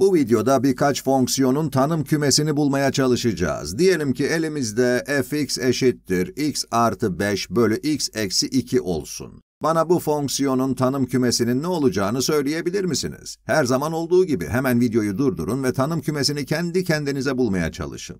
Bu videoda birkaç fonksiyonun tanım kümesini bulmaya çalışacağız. Diyelim ki elimizde fx eşittir x artı 5 bölü x eksi 2 olsun. Bana bu fonksiyonun tanım kümesinin ne olacağını söyleyebilir misiniz? Her zaman olduğu gibi hemen videoyu durdurun ve tanım kümesini kendi kendinize bulmaya çalışın.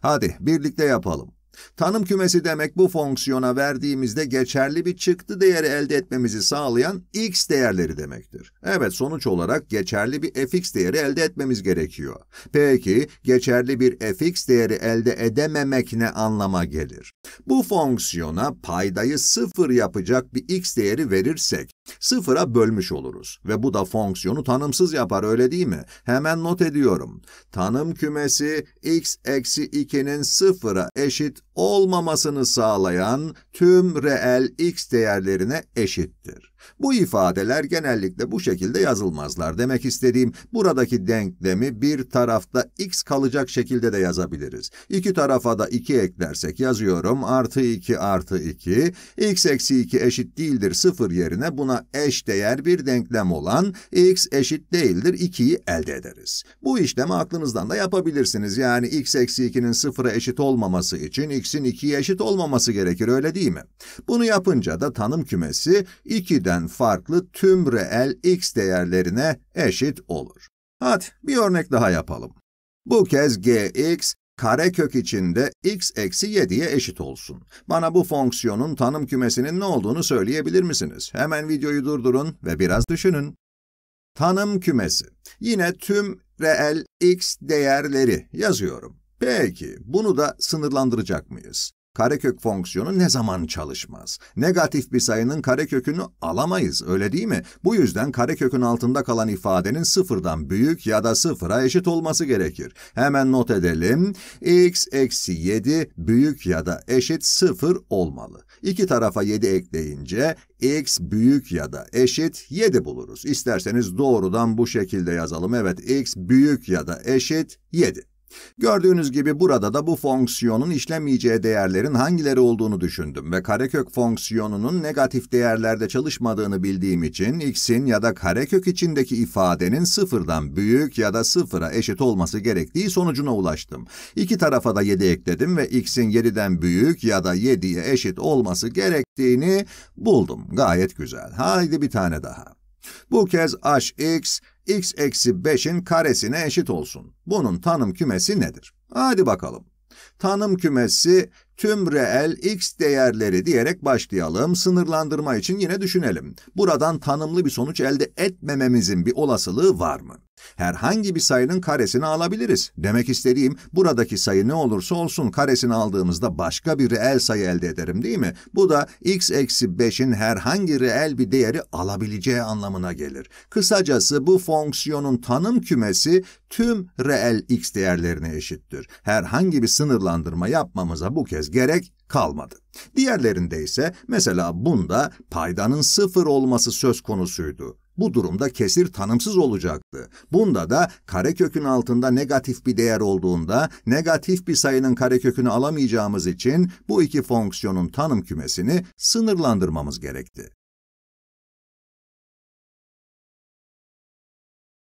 Hadi birlikte yapalım. Tanım kümesi demek bu fonksiyona verdiğimizde geçerli bir çıktı değeri elde etmemizi sağlayan x değerleri demektir. Evet sonuç olarak geçerli bir fx değeri elde etmemiz gerekiyor. Peki geçerli bir fx değeri elde edememek ne anlama gelir? Bu fonksiyona paydayı sıfır yapacak bir x değeri verirsek Sıfıra bölmüş oluruz ve bu da fonksiyonu tanımsız yapar öyle değil mi? Hemen not ediyorum. Tanım kümesi x eksi 2'nin sıfıra eşit olmamasını sağlayan tüm reel x değerlerine eşittir. Bu ifadeler genellikle bu şekilde yazılmazlar. Demek istediğim buradaki denklemi bir tarafta x kalacak şekilde de yazabiliriz. İki tarafa da 2 eklersek yazıyorum. Artı 2 artı 2. x eksi 2 eşit değildir 0 yerine buna eş değer bir denklem olan x eşit değildir 2'yi elde ederiz. Bu işlemi aklınızdan da yapabilirsiniz. Yani x eksi 2'nin 0'a eşit olmaması için x'in 2'ye eşit olmaması gerekir öyle değil mi? Bunu yapınca da tanım kümesi 2'den x'den farklı tüm reel x değerlerine eşit olur. Hadi bir örnek daha yapalım. Bu kez gx karekök içinde x eksi 7'ye eşit olsun. Bana bu fonksiyonun tanım kümesinin ne olduğunu söyleyebilir misiniz? Hemen videoyu durdurun ve biraz düşünün. Tanım kümesi. Yine tüm reel x değerleri yazıyorum. Peki, bunu da sınırlandıracak mıyız? Karekök fonksiyonu ne zaman çalışmaz? Negatif bir sayının karekökünü alamayız, öyle değil mi? Bu yüzden karekökün altında kalan ifadenin sıfırdan büyük ya da sıfıra eşit olması gerekir. Hemen not edelim. x eksi 7 büyük ya da eşit sıfır olmalı. İki tarafa 7 ekleyince x büyük ya da eşit 7 buluruz. İsterseniz doğrudan bu şekilde yazalım. Evet, x büyük ya da eşit 7. Gördüğünüz gibi burada da bu fonksiyonun işlemeyeceği değerlerin hangileri olduğunu düşündüm ve karekök fonksiyonunun negatif değerlerde çalışmadığını bildiğim için x'in ya da karekök içindeki ifadenin sıfırdan büyük ya da sıfıra eşit olması gerektiği sonucuna ulaştım. İki tarafa da 7 ekledim ve x'in 7'den büyük ya da 7'ye eşit olması gerektiğini buldum. Gayet güzel. Haydi bir tane daha. Bu kez hx x eksi 5'in karesine eşit olsun. Bunun tanım kümesi nedir? Hadi bakalım. Tanım kümesi tüm reel x değerleri diyerek başlayalım. Sınırlandırma için yine düşünelim. Buradan tanımlı bir sonuç elde etmememizin bir olasılığı var mı? Herhangi bir sayının karesini alabiliriz. Demek istediğim buradaki sayı ne olursa olsun karesini aldığımızda başka bir reel sayı elde ederim değil mi? Bu da x eksi 5'in herhangi reel bir değeri alabileceği anlamına gelir. Kısacası bu fonksiyonun tanım kümesi tüm reel x değerlerine eşittir. Herhangi bir sınırlandırma yapmamıza bu kez etmemiz gerek kalmadı. Diğerlerinde ise mesela bunda paydanın sıfır olması söz konusuydu. Bu durumda kesir tanımsız olacaktı. Bunda da karekökün altında negatif bir değer olduğunda negatif bir sayının karekökünü alamayacağımız için bu iki fonksiyonun tanım kümesini sınırlandırmamız gerekti.